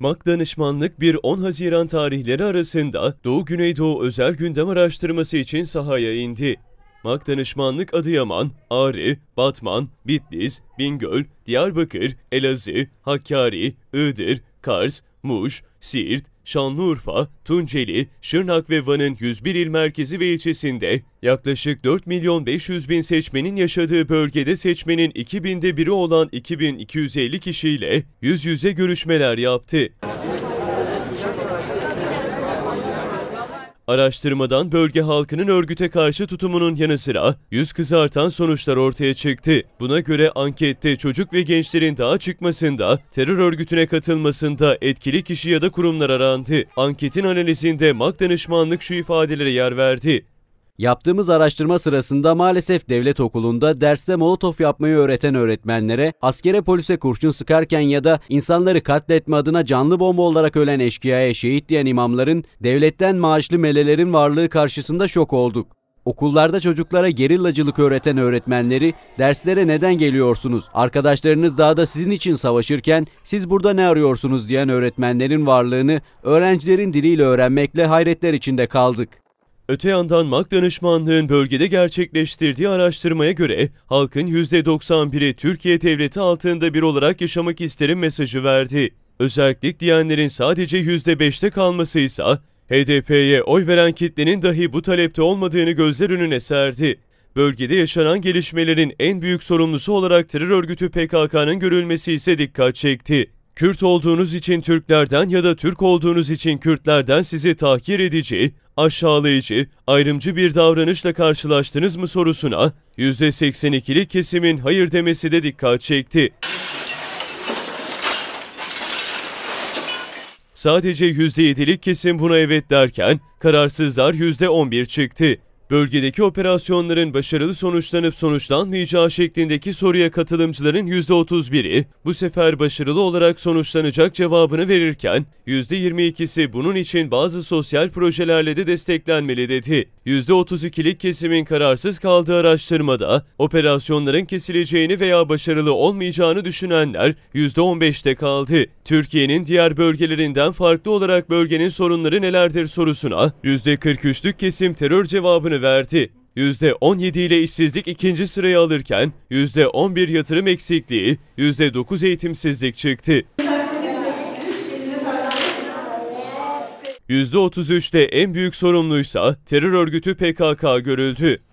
MAK danışmanlık 1-10 Haziran tarihleri arasında Doğu-Güneydoğu özel gündem araştırması için sahaya indi. MAK danışmanlık Adıyaman, Ağrı, Batman, Bitlis, Bingöl, Diyarbakır, Elazığ, Hakkari, Iğdır, Kars, Muş, Siirt, Şanlıurfa, Tunceli, Şırnak ve Van'ın 101 il merkezi ve ilçesinde yaklaşık 4 milyon 500 bin seçmenin yaşadığı bölgede seçmenin 2000'de biri olan 2250 kişiyle yüz yüze görüşmeler yaptı. Araştırmadan bölge halkının örgüte karşı tutumunun yanı sıra yüz kızartan sonuçlar ortaya çıktı. Buna göre ankette çocuk ve gençlerin daha çıkmasında, terör örgütüne katılmasında etkili kişi ya da kurumlar arandı. Anketin analizinde MAK danışmanlık şu ifadelere yer verdi. Yaptığımız araştırma sırasında maalesef devlet okulunda derste molotof yapmayı öğreten öğretmenlere, askere polise kurşun sıkarken ya da insanları katletme adına canlı bomba olarak ölen eşkıyaya şehit diyen imamların, devletten maaşlı melelerin varlığı karşısında şok olduk. Okullarda çocuklara gerillacılık öğreten öğretmenleri derslere neden geliyorsunuz? Arkadaşlarınız daha da sizin için savaşırken siz burada ne arıyorsunuz diyen öğretmenlerin varlığını öğrencilerin diliyle öğrenmekle hayretler içinde kaldık. Öte yandan MAK danışmanlığın bölgede gerçekleştirdiği araştırmaya göre halkın %91'i Türkiye devleti altında bir olarak yaşamak isterim mesajı verdi. Özellik diyenlerin sadece %5'te kalması ise HDP'ye oy veren kitlenin dahi bu talepte olmadığını gözler önüne serdi. Bölgede yaşanan gelişmelerin en büyük sorumlusu olarak terör örgütü PKK'nın görülmesi ise dikkat çekti. Kürt olduğunuz için Türklerden ya da Türk olduğunuz için Kürtlerden sizi tahkir edici, aşağılayıcı, ayrımcı bir davranışla karşılaştınız mı sorusuna %82'lik kesimin hayır demesi de dikkat çekti. Sadece %7'lik kesim buna evet derken kararsızlar %11 çıktı. Bölgedeki operasyonların başarılı sonuçlanıp sonuçlanmayacağı şeklindeki soruya katılımcıların %31'i bu sefer başarılı olarak sonuçlanacak cevabını verirken %22'si bunun için bazı sosyal projelerle de desteklenmeli dedi. %32'lik kesimin kararsız kaldığı araştırmada operasyonların kesileceğini veya başarılı olmayacağını düşünenler %15'te kaldı. Türkiye'nin diğer bölgelerinden farklı olarak bölgenin sorunları nelerdir sorusuna %43'lük kesim terör cevabını verdi. %17 ile işsizlik ikinci sırayı alırken %11 yatırım eksikliği, %9 eğitimsizlik çıktı. %33'te en büyük sorumluysa terör örgütü PKK görüldü.